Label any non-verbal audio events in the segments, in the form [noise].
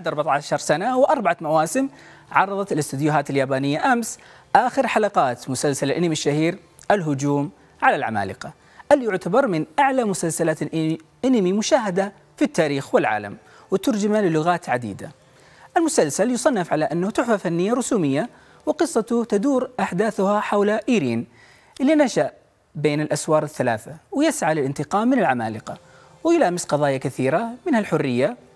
بعد 14 سنة وأربعة مواسم عرضت الاستديوهات اليابانية أمس آخر حلقات مسلسل الأنمي الشهير الهجوم على العمالقة اللي يعتبر من أعلى مسلسلات الأنمي مشاهدة في التاريخ والعالم وترجم للغات عديدة المسلسل يصنف على أنه تحفة فنية رسومية وقصته تدور أحداثها حول إيرين اللي نشأ بين الأسوار الثلاثة ويسعى للانتقام من العمالقة ويلامس قضايا كثيرة منها الحرية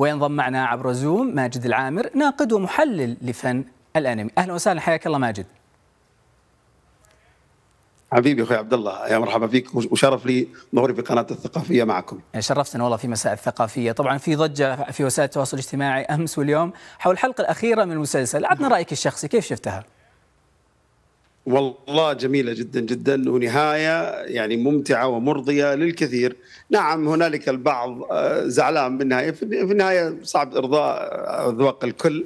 وينضم معنا عبر زوم ماجد العامر ناقد ومحلل لفن الانمي اهلا وسهلا حياك الله ماجد حبيبي اخوي عبد الله يا مرحبا فيك وشرف لي ظهوري في قناه الثقافيه معكم. إيه، شرفتنا والله في مساء الثقافيه، طبعا في ضجه في وسائل التواصل الاجتماعي امس واليوم حول الحلقه الاخيره من المسلسل، عطنا رايك الشخصي كيف شفتها؟ والله جميلة جدا جدا ونهاية يعني ممتعة ومرضية للكثير نعم هنالك البعض آه، زعلان بالنهاية في النهاية صعب إرضاء أذواق الكل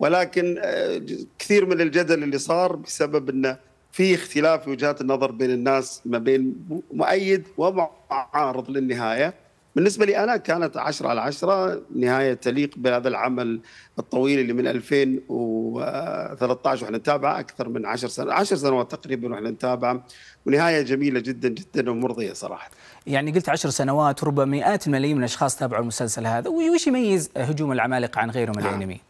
ولكن آه، كثير من الجدل اللي صار بسبب أنه في اختلاف وجهات النظر بين الناس ما بين مؤيد ومعارض للنهاية بالنسبة لي أنا كانت 10 على 10 نهاية تليق بهذا العمل الطويل اللي من 2013 واحنا نتابعه أكثر من 10 سنوات 10 سنوات تقريبا واحنا نتابعه ونهاية جميلة جدا جدا ومرضية صراحة يعني قلت 10 سنوات ربما مئات الملايين من الأشخاص تابعوا المسلسل هذا وش يميز هجوم العمالقة عن غيره من نعم. الأنمي؟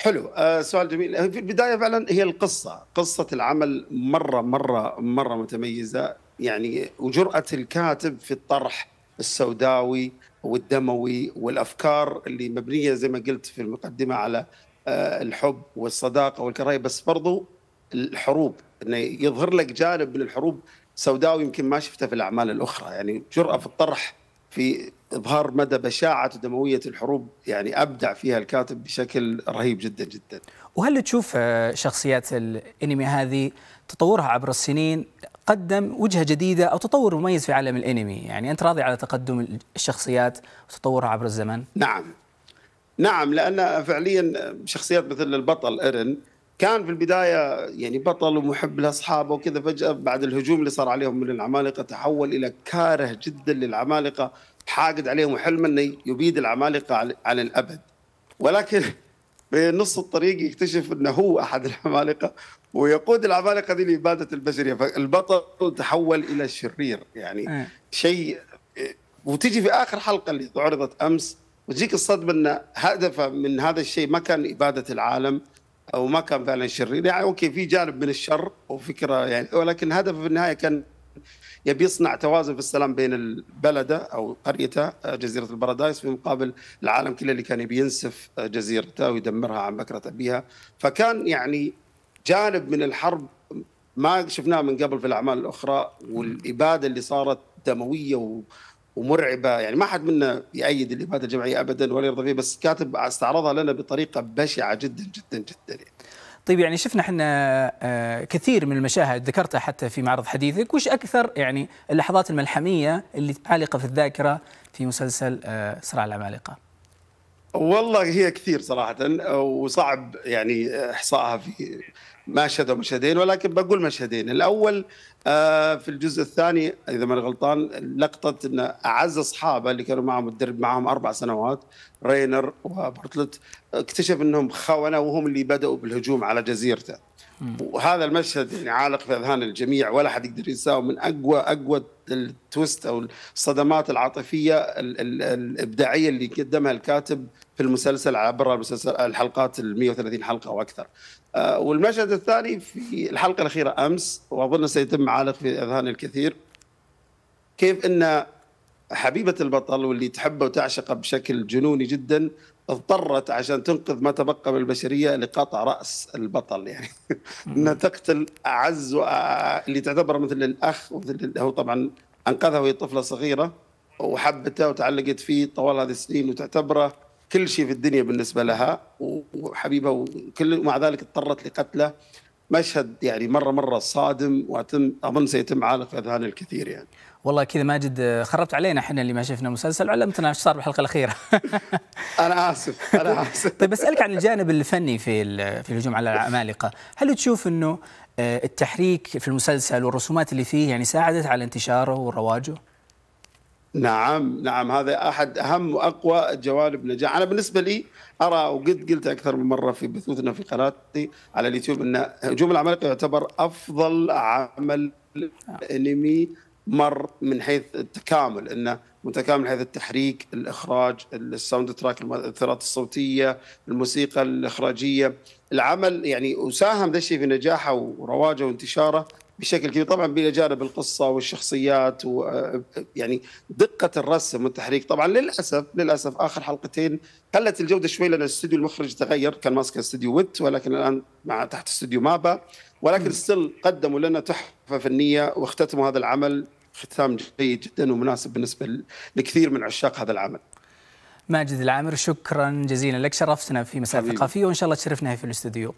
حلو آه، سؤال جميل آه، في البدايه فعلا هي القصه قصه العمل مره مره مره متميزه يعني وجرأة الكاتب في الطرح السوداوي والدموي والأفكار اللي مبنية زي ما قلت في المقدمة على آه، الحب والصداقة والكراهية بس برضو الحروب انه يظهر لك جانب من الحروب سوداوي يمكن ما شفته في الاعمال الاخرى يعني جرأه في الطرح في اظهار مدى بشاعه ودمويه الحروب يعني ابدع فيها الكاتب بشكل رهيب جدا جدا. وهل تشوف آه، شخصيات الانمي هذه تطورها عبر السنين قدم وجهه جديده او تطور مميز في عالم الانمي، يعني انت راضي على تقدم الشخصيات وتطورها عبر الزمن؟ نعم. نعم لان فعليا شخصيات مثل البطل ايرن كان في البدايه يعني بطل ومحب لاصحابه وكذا فجاه بعد الهجوم اللي صار عليهم من العمالقه تحول الى كاره جدا للعمالقه حاقد عليهم وحلم انه يبيد العمالقه عن الابد. ولكن [laughs] بنص الطريق يكتشف انه هو احد العمالقه ويقود العمالقه دي لاباده البشريه فالبطل تحول الى الشرير يعني إيه. شيء وتجي في اخر حلقه اللي عرضت امس وتجيك الصدمه ان هدفه من هذا الشيء ما كان اباده العالم او ما كان فعلا شرير يعني اوكي في جانب من الشر وفكره يعني ولكن هدفه في النهايه كان يبي يصنع توازن في السلام بين بلده او قريته جزيره البرادايس في مقابل العالم كله اللي كان يبي ينسف جزيرته ويدمرها عن بكره ابيها فكان يعني جانب من الحرب ما شفناه من قبل في الاعمال الاخرى والاباده اللي صارت دمويه ومرعبه يعني ما حد منا يأيد الاباده الجماعيه ابدا ولا يرضى فيها بس كاتب استعرضها لنا بطريقه بشعه جدا جدا جدا يعني. طيب يعني شفنا احنا آه، كثير من المشاهد ذكرتها حتى في معرض حديثك وش اكثر يعني اللحظات الملحميه اللي عالقه في الذاكره في مسلسل آه، صراع العمالقه؟ والله هي كثير صراحة وصعب يعني إحصائها في مشهد شهدوا مشهدين ولكن بقول مشهدين الأول آه، في الجزء الثاني إذا ما غلطان لقطة أن أعز أصحابه اللي كانوا معهم متدرب معهم أربع سنوات رينر وبرتلت اكتشف أنهم خونة وهم اللي بدأوا بالهجوم على جزيرته وهذا المشهد يعني عالق في اذهان الجميع ولا حد يقدر ينساه من اقوى اقوى التويست او الصدمات العاطفيه ال ال الابداعيه اللي قدمها الكاتب في المسلسل عبر المسلسل الحلقات ال 130 حلقه واكثر. آه والمشهد الثاني في الحلقه الاخيره امس واظن سيتم عالق في اذهان الكثير كيف ان حبيبة البطل واللي تحبه وتعشقه بشكل جنوني جدا اضطرت عشان تنقذ ما تبقى من البشرية لقطع رأس البطل يعني انها [laughs] تقتل أعز اللي تعتبره مثل الأخ ومثل هو طبعا أنقذها وهي طفلة صغيرة وحبته وتعلقت فيه طوال هذه السنين وتعتبره كل شيء في الدنيا بالنسبة لها وحبيبة وكل ومع ذلك اضطرت لقتله مشهد يعني مره مره صادم واتم اظن سيتم عالق في اذهان الكثير يعني. والله كذا ماجد خربت علينا احنا اللي ما شفنا المسلسل وعلمتنا ايش صار بالحلقه الاخيره. [laughs] انا اسف انا اسف. طيب بسالك عن الجانب الفني في في الهجوم على العمالقه، هل تشوف انه آه، التحريك في المسلسل والرسومات اللي فيه يعني ساعدت على انتشاره ورواجه؟ نعم نعم هذا احد اهم واقوى جوانب نجاح انا بالنسبه لي ارى وقد قلت اكثر من مره في بثوثنا في قناتي على اليوتيوب ان هجوم العمالقه يعتبر افضل عمل انمي مر من حيث التكامل انه متكامل من حيث التحريك، الاخراج، الساوند تراك، المؤثرات الصوتيه، الموسيقى الاخراجيه، العمل يعني وساهم ذا الشيء في نجاحه ورواجه وانتشاره بشكل كبير طبعا بلا جانب القصه والشخصيات ويعني دقه الرسم والتحريك طبعا للاسف للاسف اخر حلقتين قلت الجوده شوي لان استوديو المخرج تغير كان ماسك استوديو ويت ولكن الان مع تحت استوديو مابا ولكن ستيل قدموا لنا تحفه فنيه واختتموا هذا العمل ختام جيد جدا ومناسب بالنسبه لكثير من عشاق هذا العمل. ماجد العامر شكرا جزيلا لك شرفتنا في مساء ثقافيه وان شاء الله تشرفنا في الاستوديو